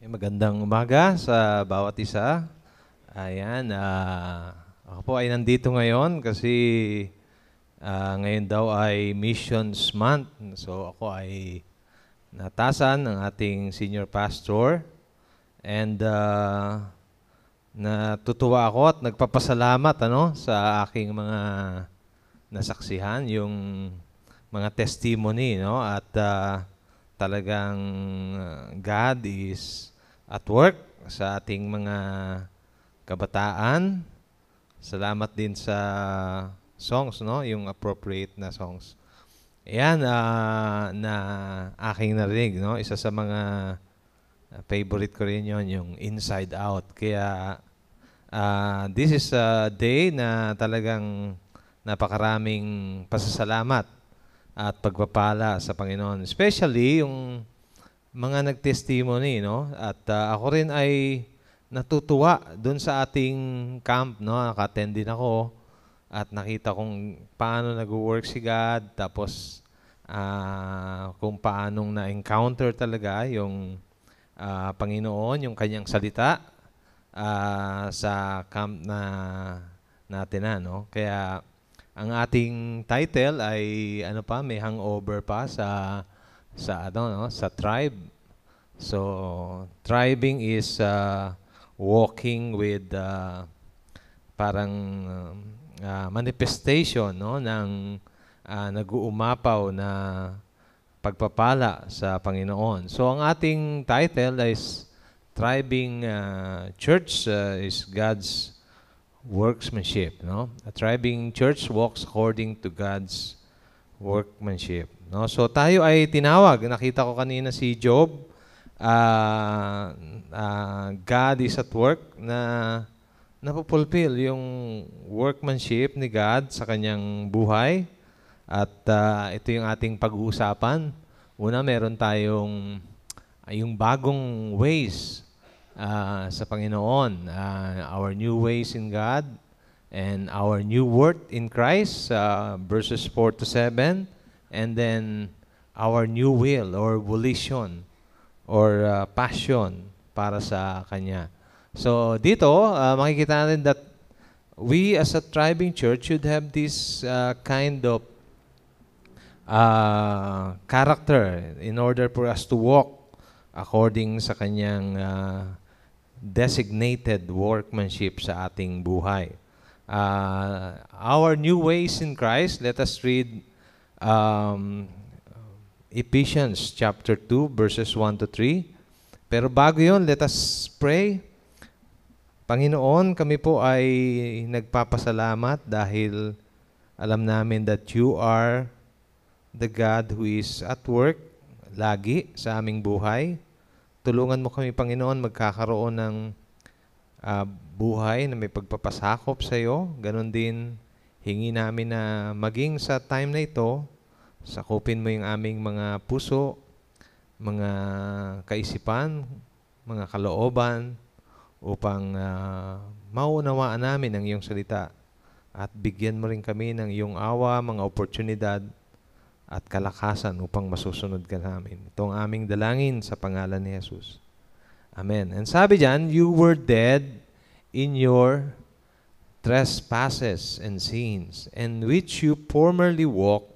Eh, magandang umaga sa bawat isa. Ayan, uh, ako po ay nandito ngayon kasi uh, ngayon daw ay Missions Month. So ako ay natasan ng ating senior pastor and uh, natutuwa ako at nagpapasalamat ano sa aking mga nasaksihan yung mga testimony no at uh, talagang ah, God is at work sa ating mga kabataan. Salamat din sa songs, no? Yung appropriate na songs. Ayan, uh, na aking narinig, no? Isa sa mga ah, favorite ko rin yun, yung Inside Out. Kaya, uh, this is a day na talagang napakaraming pasasalamat at pagpapala sa Panginoon. Especially yung mga nagtestimony, no? At uh, ako rin ay natutuwa doon sa ating camp, no? Nakattend din ako at nakita kong paano nag-work si God, tapos uh, kung paanong na-encounter talaga yung uh, Panginoon, yung kanyang salita uh, sa camp na natin na, no? Kaya ang ating title ay ano pa, may hangover pa sa sa ano no, sa tribe. So, tribing is uh, walking with uh, parang um, uh, manifestation no ng uh, nag-uumapaw na pagpapala sa Panginoon. So ang ating title is Thriving uh, Church uh, is God's workmanship. No? A thriving church walks according to God's workmanship. No? So tayo ay tinawag. Nakita ko kanina si Job. Uh, uh, God is at work na napupulpil yung workmanship ni God sa kanyang buhay. At uh, ito yung ating pag-uusapan. Una, meron tayong uh, yung bagong ways uh, sa Panginoon, uh, our new ways in God, and our new word in Christ, uh, verses 4 to 7, and then our new will or volition or uh, passion para sa Kanya. So dito, uh, makikita natin that we as a thriving church should have this uh, kind of uh, character in order for us to walk according sa kanyang uh, designated workmanship sa ating buhay. Uh, our new ways in Christ, let us read um, Ephesians chapter 2 verses 1 to 3. Pero bago yon, let us pray. Panginoon, kami po ay nagpapasalamat dahil alam namin that you are the God who is at work lagi sa aming buhay Tulungan mo kami, Panginoon, magkakaroon ng uh, buhay na may pagpapasakop sa iyo. Ganon din, hingi namin na maging sa time na ito, sakupin mo yung aming mga puso, mga kaisipan, mga kalooban, upang uh, maunawaan namin ang iyong salita at bigyan mo rin kami ng iyong awa, mga oportunidad at kalakasan upang masusunod ka namin. Itong aming dalangin sa pangalan ni Jesus. Amen. And sabi diyan, you were dead in your trespasses and sins, in which you formerly walked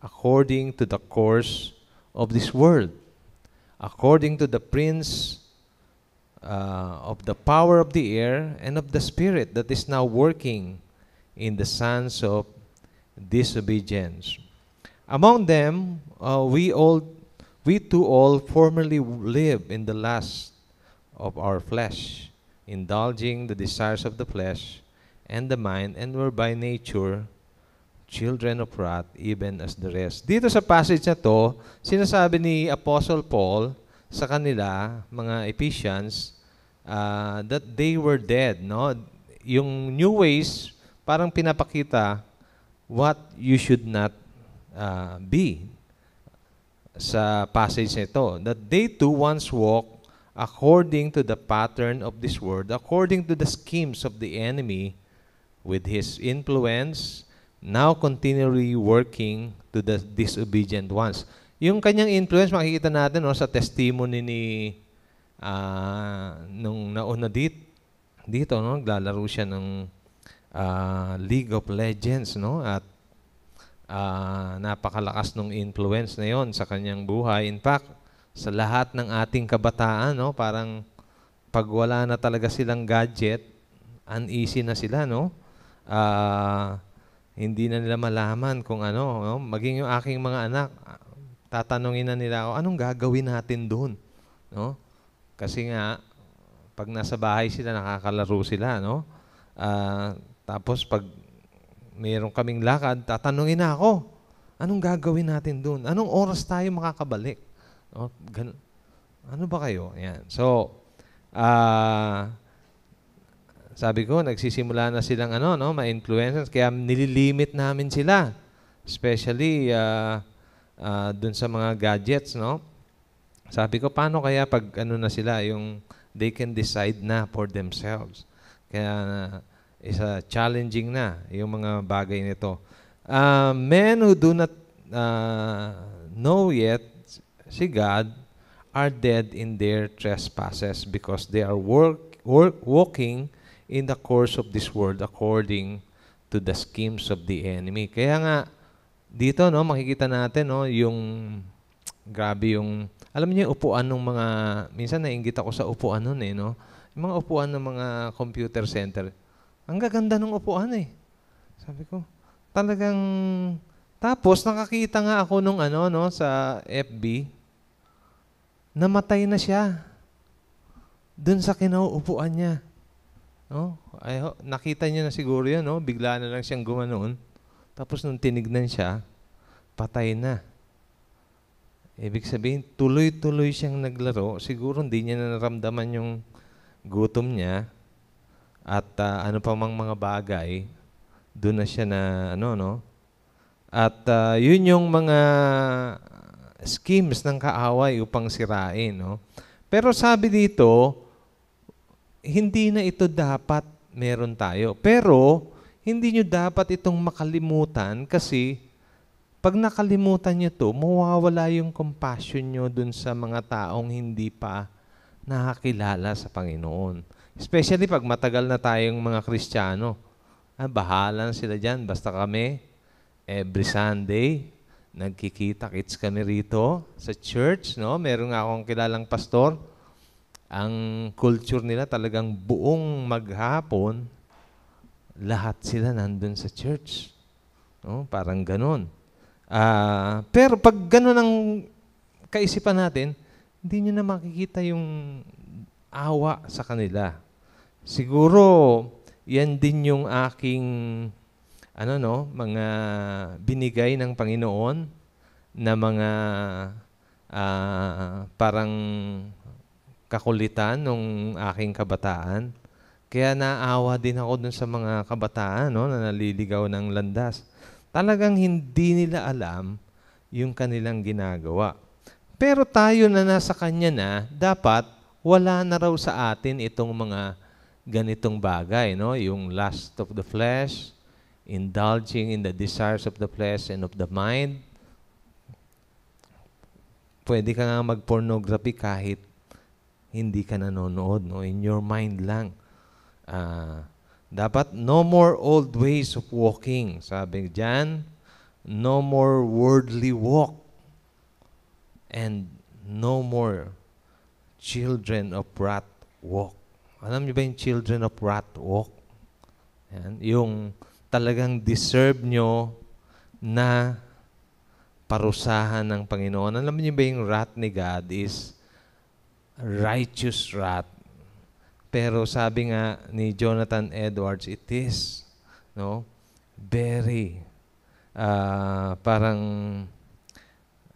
according to the course of this world, according to the prince uh, of the power of the air and of the spirit that is now working in the sons of disobedience Among them, uh, we all, we too all formerly live in the lust of our flesh, indulging the desires of the flesh and the mind, and were by nature children of wrath, even as the rest. Dito sa passage na to, sinasabi ni Apostle Paul sa kanila, mga Ephesians, uh, that they were dead. No? Yung new ways, parang pinapakita what you should not uh, B sa passage nito that they too once walked according to the pattern of this world, according to the schemes of the enemy, with his influence, now continually working to the disobedient ones. Yung kanyang influence, makikita natin no, sa testimony ni uh, nung nauna dit, dito, no, naglalaro siya ng uh, League of Legends. No? At uh, napakalakas ng influence na yon sa kanyang buhay. In fact, sa lahat ng ating kabataan, no, parang pag wala na talaga silang gadget, uneasy na sila, no? Uh, hindi na nila malaman kung ano. No? Maging yung aking mga anak, tatanungin na nila ako, anong gagawin natin doon? No? Kasi nga, pag nasa bahay sila, nakakalaro sila, no? Uh, tapos pag mayroon kaming lakad, tatanungin na ako, anong gagawin natin doon? Anong oras tayo makakabalik? O, oh, ganun. Ano ba kayo? Yan. So, ah... Uh, sabi ko, nagsisimula na silang ano, no, ma influence Kaya nililimit namin sila. Especially uh, uh, dun sa mga gadgets, no? Sabi ko, paano kaya pag ano na sila, yung they can decide na for themselves. Kaya uh, isa challenging na yung mga bagay nito. Uh, men who do not uh, know yet si God are dead in their trespasses because they are work, work, walking in the course of this world according to the schemes of the enemy. Kaya nga, dito no, makikita natin no, yung grabe yung alam niyo yung upuan ng mga minsan nainggit ako sa upuan noon eh no. Yung mga upuan ng mga computer center ang gaganda ng upuan eh. Sabi ko, talagang, tapos nakakita nga ako nung ano, no, sa FB, namatay na siya Doon sa kinauupuan niya. No? Ay, nakita niya na siguro yun, no? Bigla na lang siyang gumanoon. Tapos nung tinignan siya, patay na. Ibig sabihin, tuloy-tuloy siyang naglaro. Siguro hindi niya na naramdaman yung gutom niya at uh, ano pa mang mga bagay, doon na siya na ano, no? At uh, yun yung mga schemes ng kaaway upang sirain, no? Pero sabi dito, hindi na ito dapat meron tayo. Pero, hindi nyo dapat itong makalimutan kasi pag nakalimutan nyo to, mawawala yung compassion nyo dun sa mga taong hindi pa nakakilala sa Panginoon. Especially pag matagal na tayong mga Kristiyano. Ah, bahala na sila dyan. Basta kami, every Sunday, nagkikita-kits kami rito sa church. No? Meron nga akong kilalang pastor. Ang culture nila talagang buong maghapon, lahat sila nandun sa church. No? Parang ganun. Uh, pero pag ganun ang kaisipan natin, hindi nyo na makikita yung awa sa kanila. Siguro, yan din yung aking ano no, mga binigay ng Panginoon na mga uh, parang kakulitan nung aking kabataan. Kaya naawa din ako dun sa mga kabataan no, na naliligaw ng landas. Talagang hindi nila alam yung kanilang ginagawa. Pero tayo na nasa Kanya na, dapat wala na raw sa atin itong mga ganitong bagay, no? Yung lust of the flesh, indulging in the desires of the flesh and of the mind. Pwede ka nga mag-pornography kahit hindi ka nanonood, no? In your mind lang. Uh, dapat no more old ways of walking, sabi diyan. No more worldly walk. And no more children of wrath walk. Alam niyo ba yung children of wrath walk? Yan, yung talagang deserve nyo na parusahan ng Panginoon. Alam niyo ba yung wrath ni God is righteous wrath. Pero sabi nga ni Jonathan Edwards, it is no, very uh, parang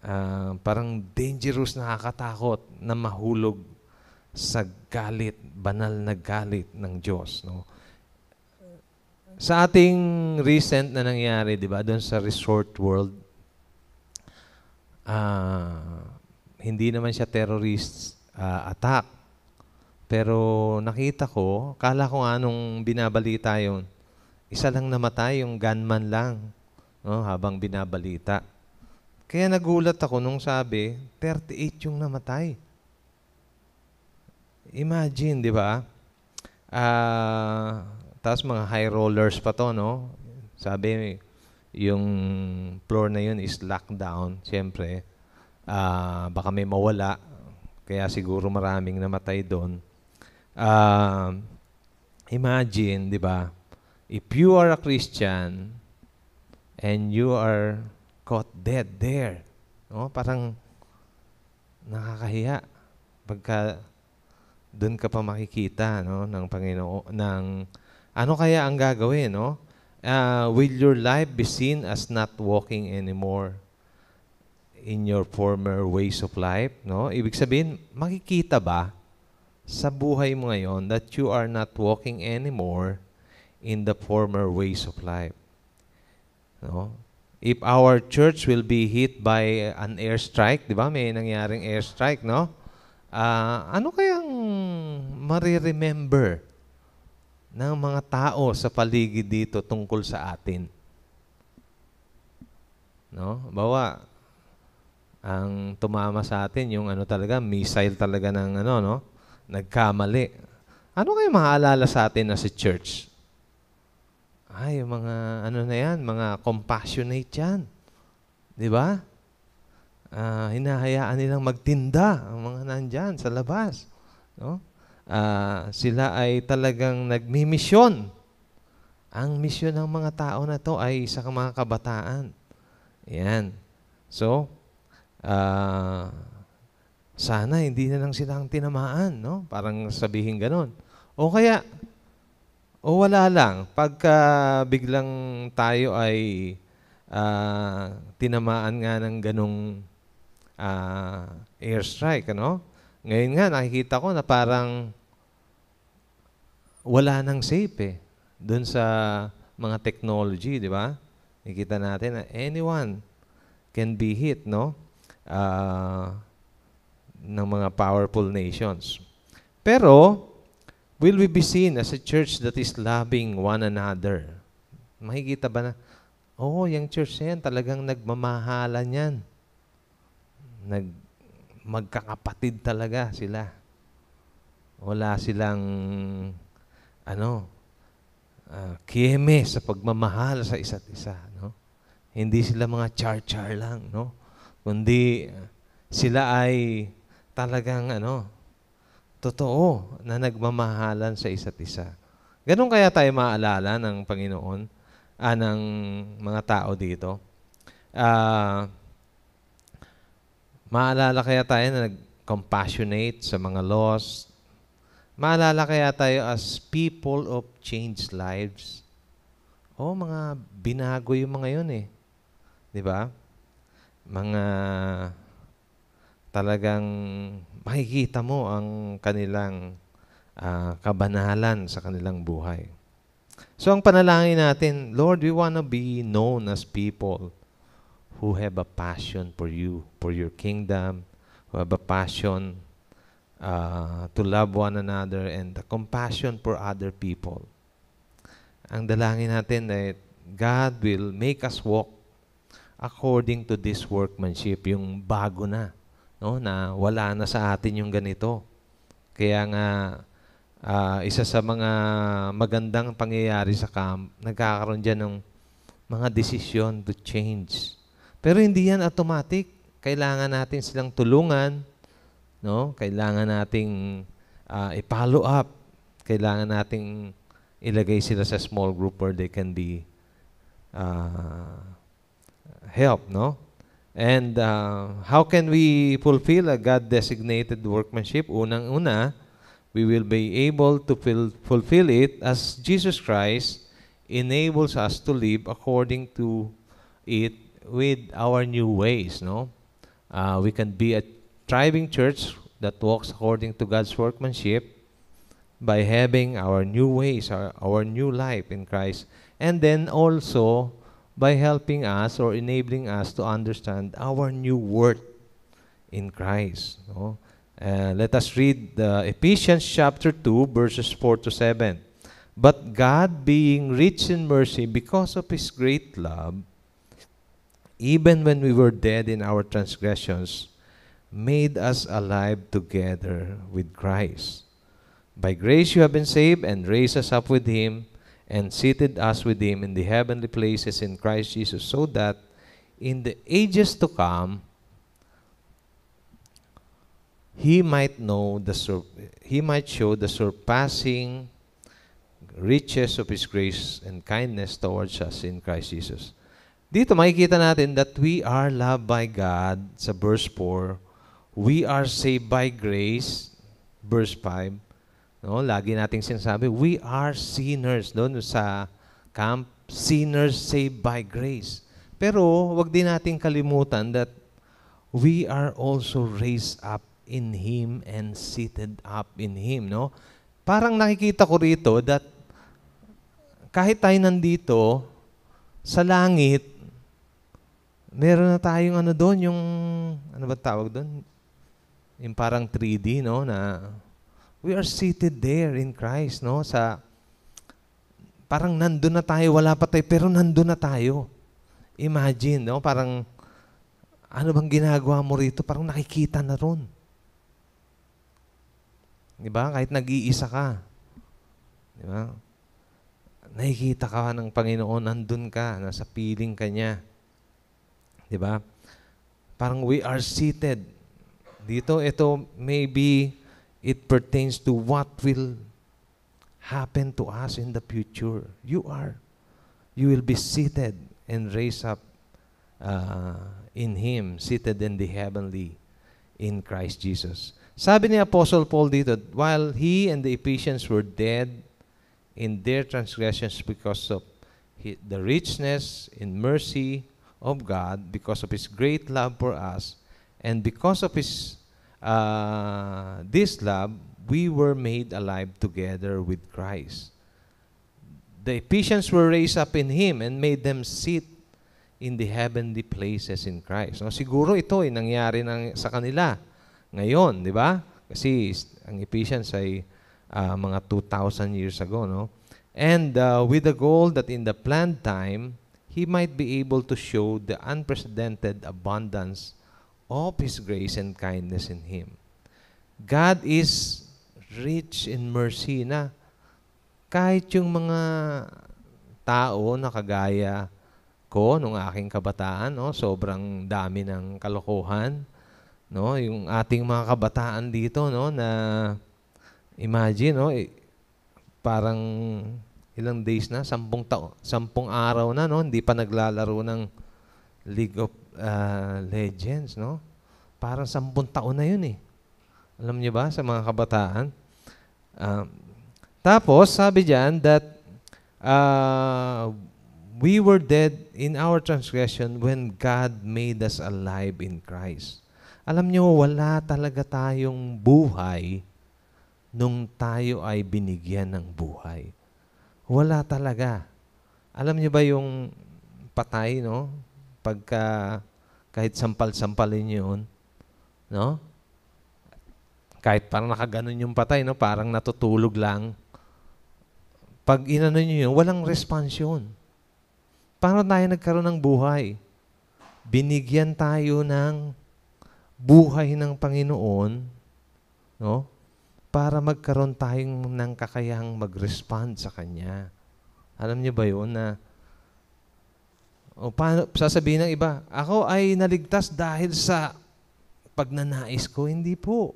uh, parang dangerous, nakakatakot na mahulog sa galit banal na galit ng Diyos. No? Sa ating recent na nangyari, di ba, doon sa resort world, uh, hindi naman siya terrorist uh, attack. Pero nakita ko, kala ko anong binabalita yon, isa lang namatay, yung gunman lang, no, habang binabalita. Kaya nagulat ako nung sabi, 38 yung namatay. Imagine, di ba? Uh, tapos mga high rollers pa to, no? Sabi, yung floor na yun is lockdown, siyempre. Uh, ah, baka may mawala. Kaya siguro maraming namatay doon. Uh, imagine, di ba? If you are a Christian and you are caught dead there, no? parang nakakahiya. Pagka doon ka pa makikita no ng Panginoon ng ano kaya ang gagawin no uh, will your life be seen as not walking anymore in your former ways of life no ibig sabihin makikita ba sa buhay mo ngayon that you are not walking anymore in the former ways of life no if our church will be hit by an airstrike di ba may nangyaring airstrike no uh, ano kayang mariremember ng mga tao sa paligid dito tungkol sa atin? No? Bawa, ang tumama sa atin yung ano talaga, missile talaga ng ano, no? Nagkamali. Ano kayo maaalala sa atin na si church? Ay, yung mga ano na yan, mga compassionate yan. Di ba? uh, hinahayaan nilang magtinda ang mga nandyan sa labas. No? Uh, sila ay talagang nagmimisyon. Ang misyon ng mga tao na to ay sa mga kabataan. Yan. So, uh, sana hindi na lang sila ang tinamaan, no? Parang sabihin ganun. O kaya, o wala lang, pagka biglang tayo ay uh, tinamaan nga ng ganong uh, airstrike, ano? Ngayon nga, nakikita ko na parang wala nang safe eh. Doon sa mga technology, di ba? Nakikita natin na anyone can be hit, no? Uh, ng mga powerful nations. Pero, will we be seen as a church that is loving one another? Makikita ba na, oo, oh, yung church na yan, talagang nagmamahalan yan nag magkakapatid talaga sila. Wala silang ano uh, ah, kieme sa pagmamahal sa isa't isa, no? Hindi sila mga char-char lang, no? Kundi ah, sila ay talagang ano totoo na nagmamahalan sa isa't isa. Ganun kaya tayo maaalala ng Panginoon, ah, ng mga tao dito. Ah, uh, Maalala kaya tayo na nag-compassionate sa mga lost. Maalala kaya tayo as people of changed lives. Oh, mga binago yung mga yun eh. Di ba? Mga talagang makikita mo ang kanilang uh, kabanalan sa kanilang buhay. So ang panalangin natin, Lord, we want to be known as people who have a passion for you, for your kingdom, who have a passion uh, to love one another and the compassion for other people. Ang dalangin natin ay God will make us walk according to this workmanship, yung bago na, no? na wala na sa atin yung ganito. Kaya nga, uh, isa sa mga magandang pangyayari sa camp, nagkakaroon dyan ng mga decision to change. Pero hindi yan automatic. Kailangan natin silang tulungan. No? Kailangan nating uh, i-follow up. Kailangan nating ilagay sila sa small group where they can be uh, help, No? And uh, how can we fulfill a God-designated workmanship? Unang-una, we will be able to fulfill it as Jesus Christ enables us to live according to it with our new ways, no? Uh, we can be a thriving church that walks according to God's workmanship by having our new ways, our, our new life in Christ, and then also by helping us or enabling us to understand our new worth in Christ. No? Uh, let us read uh, Ephesians chapter 2, verses 4 to 7. But God, being rich in mercy because of His great love, even when we were dead in our transgressions, made us alive together with Christ. By grace you have been saved and raised us up with him and seated us with him in the heavenly places in Christ Jesus so that in the ages to come he might know the he might show the surpassing riches of his grace and kindness towards us in Christ Jesus. Dito makikita natin that we are loved by God sa verse 4. We are saved by grace, verse 5. No, lagi nating sinasabi, we are sinners doon sa camp, sinners saved by grace. Pero wag din nating kalimutan that we are also raised up in him and seated up in him, no? Parang nakikita ko rito that kahit tayo nandito sa langit, meron na tayong ano doon, yung, ano ba tawag doon? Yung parang 3D, no? Na, we are seated there in Christ, no? Sa, parang nandun na tayo, wala pa tayo, pero nandun na tayo. Imagine, no? Parang, ano bang ginagawa mo rito? Parang nakikita na ron. Di ba? Kahit nag-iisa ka. Di ba? Nakikita ka ng Panginoon, nandun ka, nasa piling ka niya. Di ba? Parang we are seated. Dito, ito, maybe it pertains to what will happen to us in the future. You are. You will be seated and raised up uh, in Him, seated in the heavenly in Christ Jesus. Sabi ni Apostle Paul dito, while he and the Ephesians were dead in their transgressions because of the richness in mercy of God because of His great love for us and because of His uh, this love, we were made alive together with Christ. The Ephesians were raised up in Him and made them sit in the heavenly places in Christ. No, siguro ito ay nangyari ng, sa kanila ngayon, di ba? Kasi ang Ephesians ay uh, mga 2,000 years ago, no? And uh, with the goal that in the planned time, he might be able to show the unprecedented abundance of His grace and kindness in Him. God is rich in mercy na kahit yung mga tao na kagaya ko nung aking kabataan, no, sobrang dami ng kalokohan, no, yung ating mga kabataan dito, no, na imagine, no, eh, parang ilang days na, sampung, taon, sampung araw na, no? hindi pa naglalaro ng League of uh, Legends. No? Parang sampung taon na yun eh. Alam niyo ba sa mga kabataan? Um, tapos, sabi diyan that uh, we were dead in our transgression when God made us alive in Christ. Alam niyo, wala talaga tayong buhay nung tayo ay binigyan ng buhay. Wala talaga. Alam niyo ba yung patay, no? Pagka kahit sampal-sampalin yun, no? Kahit parang nakaganon yung patay, no? Parang natutulog lang. Pag inano niyo yun, walang response yun. Paano tayo nagkaroon ng buhay? Binigyan tayo ng buhay ng Panginoon, no? para magkaroon tayong ng kakayahang mag-respond sa Kanya. Alam niyo ba yun na o paano, sasabihin ng iba, ako ay naligtas dahil sa pagnanais ko. Hindi po.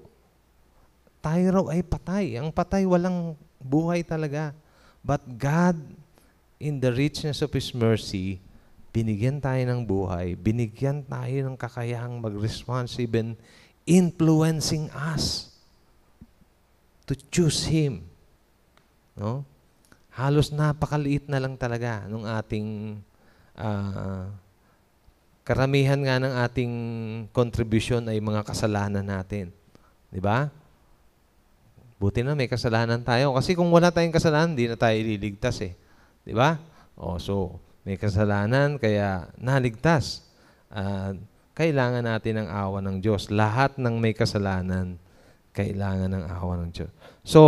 Tayo raw ay patay. Ang patay, walang buhay talaga. But God, in the richness of His mercy, binigyan tayo ng buhay, binigyan tayo ng kakayahang mag-response and influencing us to choose Him. No? Halos napakaliit na lang talaga nung ating uh, karamihan nga ng ating contribution ay mga kasalanan natin. Di ba? Buti na may kasalanan tayo. Kasi kung wala tayong kasalanan, hindi na tayo ililigtas eh. Di ba? O, so, may kasalanan, kaya naligtas. Uh, kailangan natin ang awa ng Diyos. Lahat ng may kasalanan kailangan ng awa ng Diyos. So,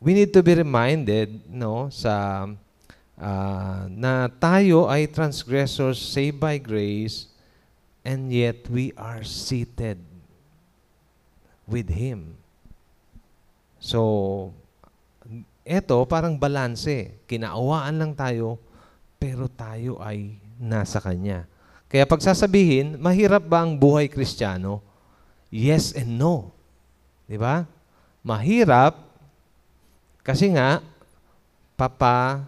we need to be reminded no sa uh, na tayo ay transgressors saved by grace and yet we are seated with him. So eto parang balanse, kinaawaan lang tayo pero tayo ay nasa kanya. Kaya pagsasabihin, mahirap ba ang buhay Kristiyano? Yes and no. Di ba? Mahirap kasi nga papa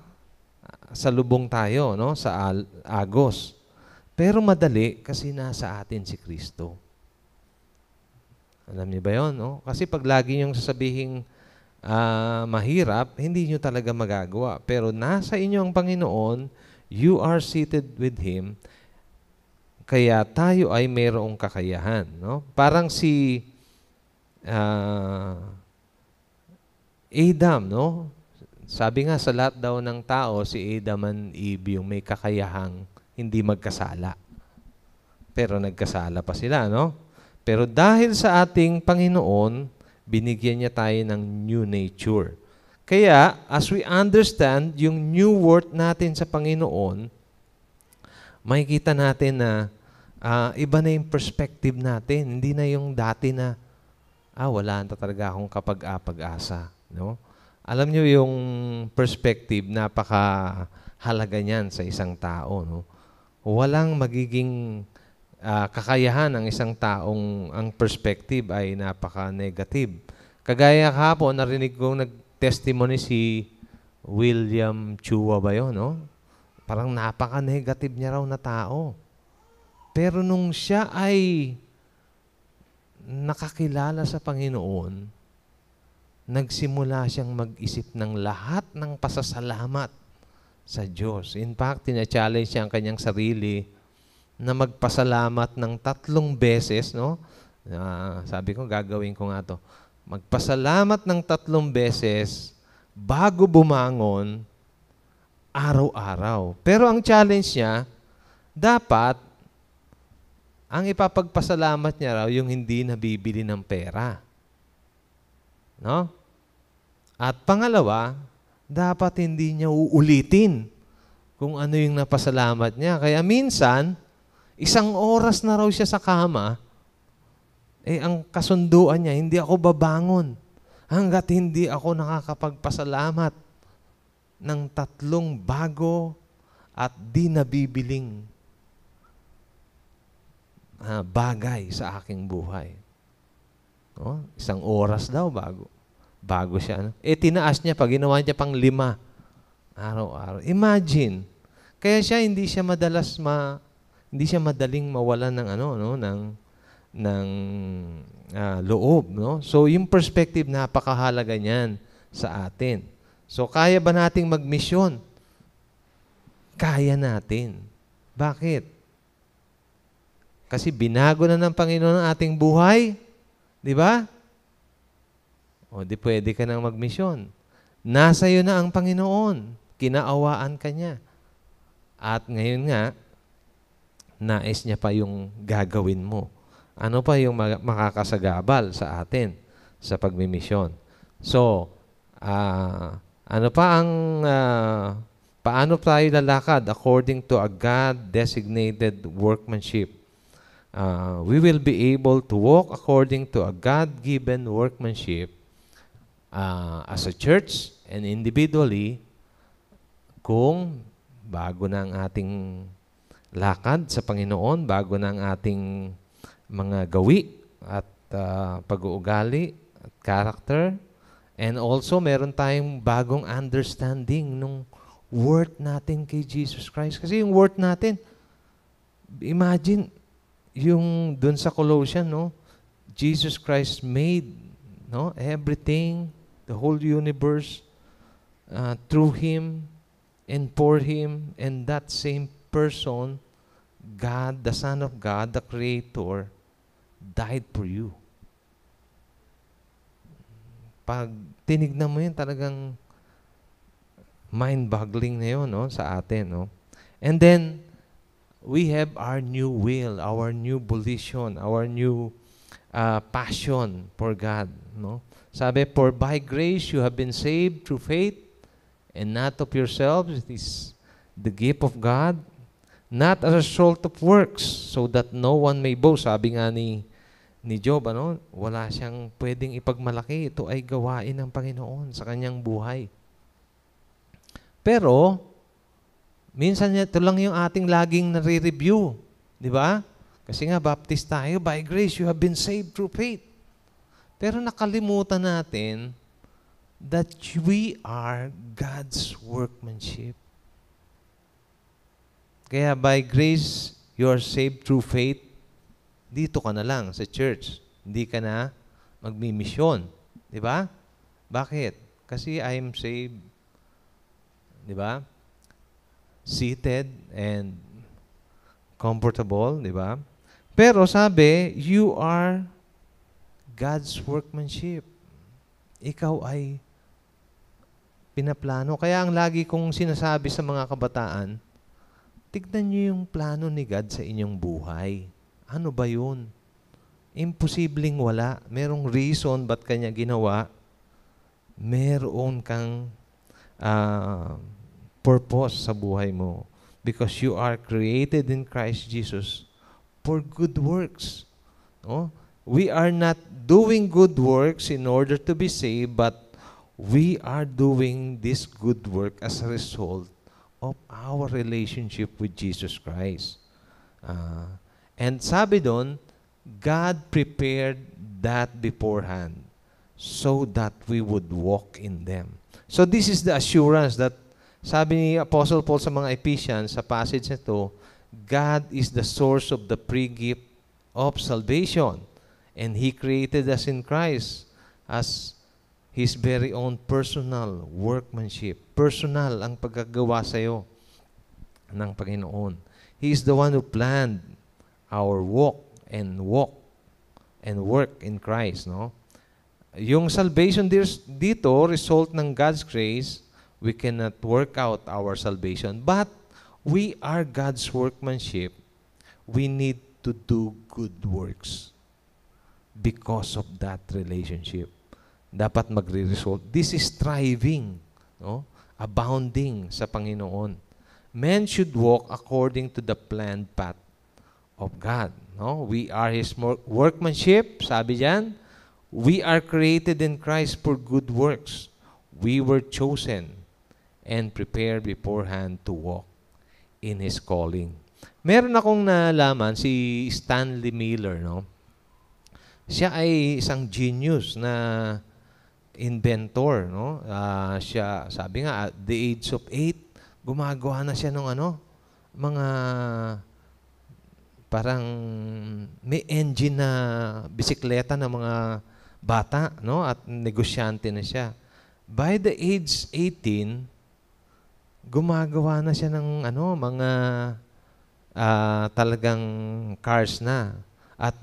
sa lubong tayo no sa agos. Pero madali kasi nasa atin si Kristo. Alam niyo ba 'yon, no? Kasi pag lagi niyo sasabihin uh, ah, mahirap, hindi niyo talaga magagawa. Pero nasa inyo ang Panginoon, you are seated with him, kaya tayo ay mayroong kakayahan, no? Parang si uh, Adam, no? Sabi nga sa lahat daw ng tao, si Adam ang Eve yung may kakayahang hindi magkasala. Pero nagkasala pa sila, no? Pero dahil sa ating Panginoon, binigyan niya tayo ng new nature. Kaya, as we understand yung new worth natin sa Panginoon, makikita natin na uh, iba na yung perspective natin. Hindi na yung dati na ah, wala na talaga akong kapag-apag-asa. No? Alam nyo yung perspective, napaka halaga niyan sa isang tao. No? Walang magiging uh, kakayahan ng isang taong ang perspective ay napaka-negative. Kagaya kahapon, narinig ko nag-testimony si William Chua ba yun, no? Parang napaka-negative niya raw na tao. Pero nung siya ay nakakilala sa Panginoon, nagsimula siyang mag-isip ng lahat ng pasasalamat sa Diyos. In fact, tina-challenge siya ang kanyang sarili na magpasalamat ng tatlong beses, no? Uh, sabi ko, gagawin ko nga to. Magpasalamat ng tatlong beses bago bumangon araw-araw. Pero ang challenge niya, dapat ang ipapagpasalamat niya raw yung hindi nabibili ng pera. No? At pangalawa, dapat hindi niya uulitin kung ano yung napasalamat niya. Kaya minsan, isang oras na raw siya sa kama, eh ang kasunduan niya, hindi ako babangon hanggat hindi ako nakakapagpasalamat ng tatlong bago at di nabibiling uh, bagay sa aking buhay. No? isang oras daw bago. Bago siya. Ano? Eh, tinaas niya pag Ginawa niya pang lima. Araw-araw. Imagine. Kaya siya hindi siya madalas ma hindi siya madaling mawalan ng ano no ng ng uh, loob no. So yung perspective napakahalaga niyan sa atin. So kaya ba nating magmisyon? Kaya natin. Bakit? Kasi binago na ng Panginoon ang ating buhay. Di ba? O di pwede ka nang magmisyon. Nasa iyo na ang Panginoon. Kinaawaan ka niya. At ngayon nga, nais niya pa yung gagawin mo. Ano pa yung makakasagabal sa atin sa pagmimisyon? So, uh, ano pa ang uh, paano tayo lalakad according to a God-designated workmanship uh, we will be able to walk according to a God-given workmanship uh, as a church and individually kung bago na ang ating lakad sa Panginoon, bago na ang ating mga gawi at uh, pag-uugali at character. And also, meron tayong bagong understanding nung worth natin kay Jesus Christ. Kasi yung worth natin, imagine, yung dun sa Colossian, no? Jesus Christ made no everything, the whole universe uh, through him and for him and that same person God, the Son of God, the Creator, died for you. Pag tinignan mo yun, talagang mind-boggling na yun no, sa atin. No? And then, we have our new will, our new volition, our new uh, passion for God. No? Sabi, for by grace you have been saved through faith, and not of yourselves. It is the gift of God, not as a result of works, so that no one may boast. Sabi nga ni, ni Job, ano, wala siyang pwedeng ipagmalaki. Ito ay gawain ng Panginoon sa kanyang buhay. Pero, Minsan ito lang yung ating laging nare-review. Di ba? Kasi nga, baptist tayo, by grace you have been saved through faith. Pero nakalimutan natin that we are God's workmanship. Kaya by grace, you are saved through faith. Dito ka na lang sa church. Hindi ka na magmimisyon. Di ba? Bakit? Kasi I am saved. Di ba? seated and comfortable, di ba? Pero sabi, you are God's workmanship. Ikaw ay pinaplano. Kaya ang lagi kong sinasabi sa mga kabataan, tignan niyo yung plano ni God sa inyong buhay. Ano ba yun? Imposibleng wala. Merong reason ba't kanya ginawa. Meron kang uh, purpose sa buhay mo. Because you are created in Christ Jesus for good works. No? We are not doing good works in order to be saved, but we are doing this good work as a result of our relationship with Jesus Christ. Uh, and sabi doon, God prepared that beforehand so that we would walk in them. So this is the assurance that sabi ni Apostle Paul sa mga Ephesians, sa passage na ito, God is the source of the free of salvation. And He created us in Christ as His very own personal workmanship. Personal ang pagkagawa sa iyo ng Panginoon. He is the one who planned our walk and walk and work in Christ. No? Yung salvation dito, result ng God's grace we cannot work out our salvation. But we are God's workmanship. We need to do good works because of that relationship. Dapat magre-result. This is striving, no? abounding sa Panginoon. Men should walk according to the planned path of God. No? We are His workmanship, sabi diyan. We are created in Christ for good works. We were chosen and prepare beforehand to walk in His calling. Meron akong nalaman si Stanley Miller, no? Siya ay isang genius na inventor, no? Uh, siya, sabi nga, at the age of eight, gumagawa na siya ng ano, mga parang may engine na bisikleta ng mga bata, no? At negosyante na siya. By the age 18, gumagawa na siya ng ano, mga uh, talagang cars na. At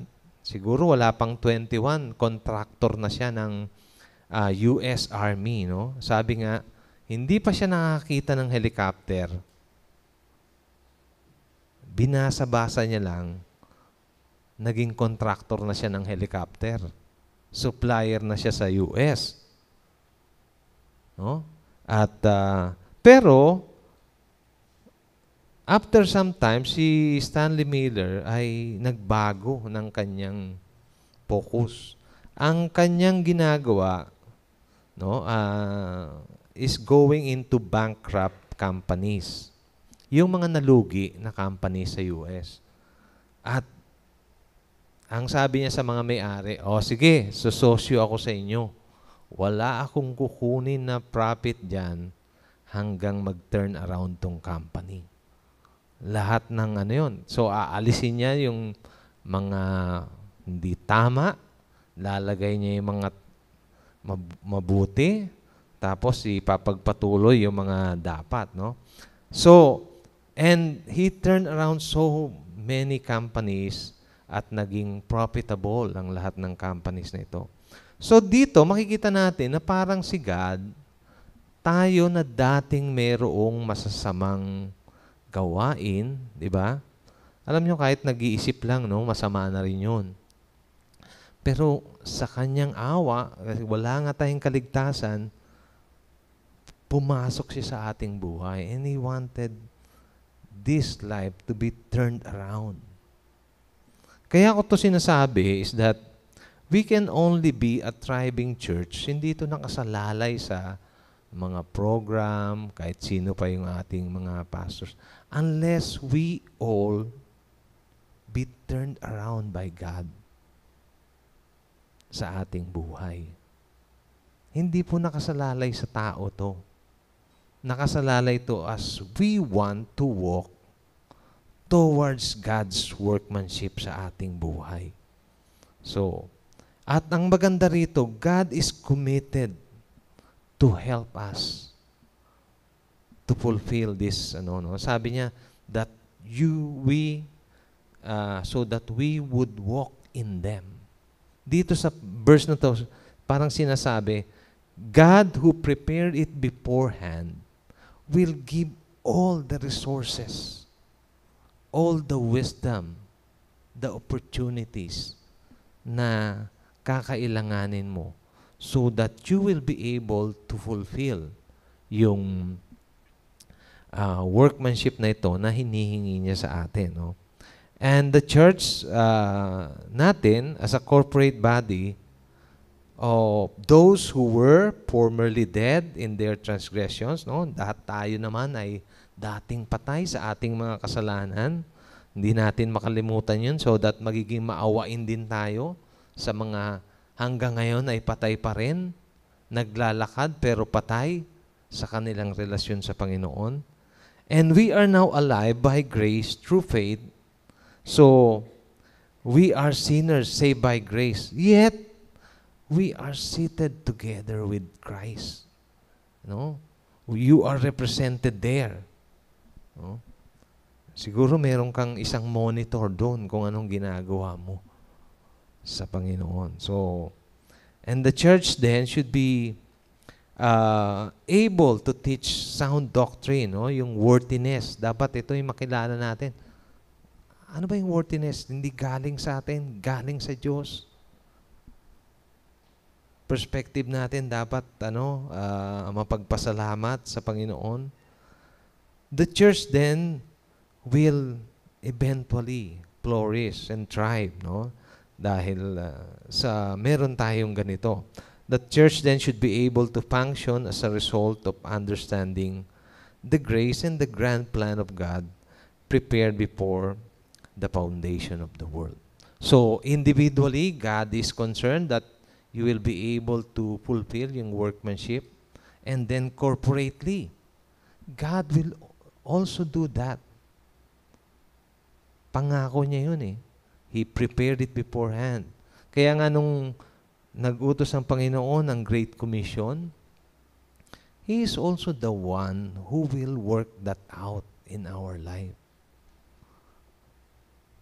siguro wala pang 21, contractor na siya ng uh, ah, US Army. No? Sabi nga, hindi pa siya nakakita ng helicopter. Binasa-basa niya lang, naging contractor na siya ng helicopter. Supplier na siya sa US. No? At uh, pero, after some time, si Stanley Miller ay nagbago ng kanyang focus. Ang kanyang ginagawa no, uh, is going into bankrupt companies. Yung mga nalugi na company sa US. At ang sabi niya sa mga may-ari, o oh, sige, sosyo ako sa inyo. Wala akong kukunin na profit dyan hanggang mag-turn around tong company. Lahat ng ano yun. So, aalisin niya yung mga hindi tama, lalagay niya yung mga mabuti, tapos ipapagpatuloy yung mga dapat, no? So, and he turned around so many companies at naging profitable ang lahat ng companies na ito. So dito, makikita natin na parang si God, tayo na dating merong masasamang gawain, di ba? Alam nyo, kahit nag-iisip lang, no, masama na rin yun. Pero sa kanyang awa, kasi wala nga tayong kaligtasan, pumasok siya sa ating buhay. And He wanted this life to be turned around. Kaya ko to sinasabi is that we can only be a thriving church. Hindi ito nakasalalay sa mga program, kahit sino pa yung ating mga pastors, unless we all be turned around by God sa ating buhay. Hindi po nakasalalay sa tao to. Nakasalalay to as we want to walk towards God's workmanship sa ating buhay. So, at ang maganda rito, God is committed to help us to fulfill this ano no sabi niya that you we uh, so that we would walk in them dito sa verse na to parang sinasabi God who prepared it beforehand will give all the resources all the wisdom the opportunities na kakailanganin mo so that you will be able to fulfill yung uh, workmanship na ito na hinihingi niya sa atin. No? And the church uh, natin as a corporate body of those who were formerly dead in their transgressions, no? dahil tayo naman ay dating patay sa ating mga kasalanan. Hindi natin makalimutan yun so that magiging maawain din tayo sa mga hanggang ngayon ay patay pa rin, naglalakad pero patay sa kanilang relasyon sa Panginoon. And we are now alive by grace through faith. So, we are sinners saved by grace. Yet, we are seated together with Christ. No? You are represented there. No? Siguro meron kang isang monitor doon kung anong ginagawa mo sa Panginoon. So, and the church then should be uh, able to teach sound doctrine, no? yung worthiness. Dapat ito yung makilala natin. Ano ba yung worthiness? Hindi galing sa atin, galing sa Diyos. Perspective natin dapat ano uh, mapagpasalamat sa Panginoon. The church then will eventually flourish and thrive, no? dahil uh, sa meron tayong ganito. The church then should be able to function as a result of understanding the grace and the grand plan of God prepared before the foundation of the world. So individually, God is concerned that you will be able to fulfill yung workmanship and then corporately, God will also do that. Pangako niya yun eh. He prepared it beforehand. Kaya nga nung nagutos ang Panginoon ng Great Commission, He is also the one who will work that out in our life.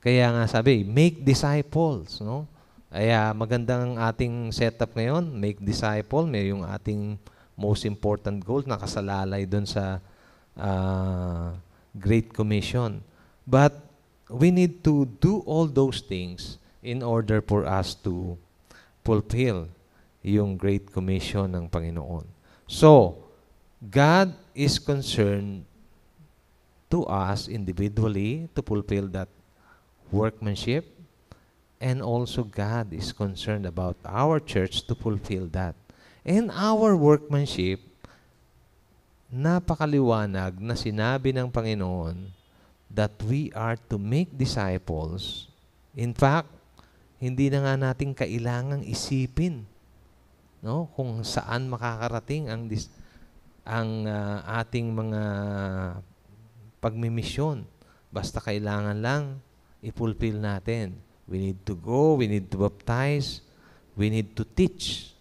Kaya nga sabi, make disciples, no? Kaya magandang ating setup ngayon, make disciple, may yung ating most important goal nakasalalay doon sa uh, Great Commission. But we need to do all those things in order for us to fulfill yung Great Commission ng Panginoon. So, God is concerned to us individually to fulfill that workmanship and also God is concerned about our church to fulfill that. And our workmanship, napakaliwanag na sinabi ng Panginoon that we are to make disciples. In fact, hindi na nga natin kailangang isipin no kung saan makakarating ang dis- ang uh, ating mga pagmimisyon. Basta kailangan lang i natin. We need to go, we need to baptize, we need to teach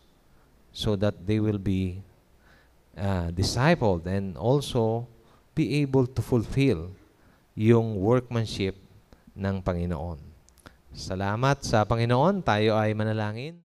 so that they will be uh, discipled and also be able to fulfill yung workmanship ng Panginoon. Salamat sa Panginoon. Tayo ay manalangin.